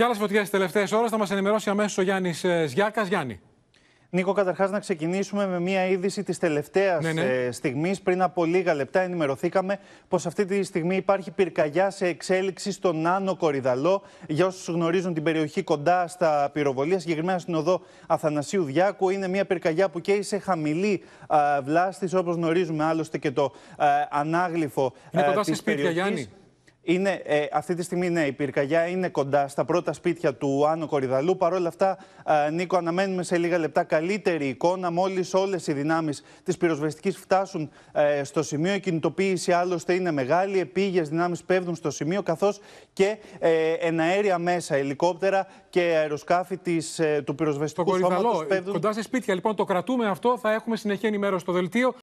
Και άλλες φωτιές τι τελευταίες ώρες θα μας ενημερώσει αμέσως ο Γιάννης Ζιάκα. Ε, Γιάννη. Νίκο, καταρχάς να ξεκινήσουμε με μία είδηση της τελευταίας ναι, ναι. Ε, στιγμής. Πριν από λίγα λεπτά, ενημερωθήκαμε πως αυτή τη στιγμή υπάρχει πυρκαγιά σε εξέλιξη στον Άνω Κορυδαλό. Για όσους γνωρίζουν την περιοχή κοντά στα πυροβολία, συγκεκριμένα στην οδό Αθανασίου Διάκου, είναι μία πυρκαγιά που καίει σε χαμηλή βλάστη, όπως γνωρίζουμε άλλωστε και το ε, ανάγλυφο. Είναι κοντά σε σπίτια, Γιάννη. Είναι, ε, αυτή τη στιγμή ναι, η πυρκαγιά είναι κοντά στα πρώτα σπίτια του Άνω Κορυδαλού. Παρ' όλα αυτά, ε, Νίκο, αναμένουμε σε λίγα λεπτά καλύτερη εικόνα. Μόλις όλες οι δυνάμεις της πυροσβεστικής φτάσουν ε, στο σημείο, η κινητοποίηση άλλωστε είναι μεγάλη. Επίγειες δυνάμεις πέφτουν στο σημείο, καθώς και ε, εναέρια μέσα, ελικόπτερα και αεροσκάφη της, του πυροσβεστικού σώματος πέφτουν. Κοντά σε σπίτια, λοιπόν, το κρατούμε αυτό. Θα έχουμε συνεχή ενημέρωση στο δελτίο.